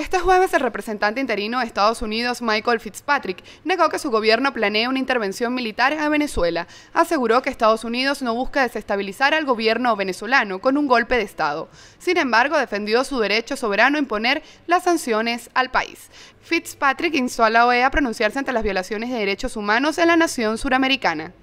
Este jueves el representante interino de Estados Unidos, Michael Fitzpatrick, negó que su gobierno planee una intervención militar a Venezuela. Aseguró que Estados Unidos no busca desestabilizar al gobierno venezolano con un golpe de Estado. Sin embargo, defendió su derecho soberano a imponer las sanciones al país. Fitzpatrick instó a la OEA a pronunciarse ante las violaciones de derechos humanos en la nación suramericana.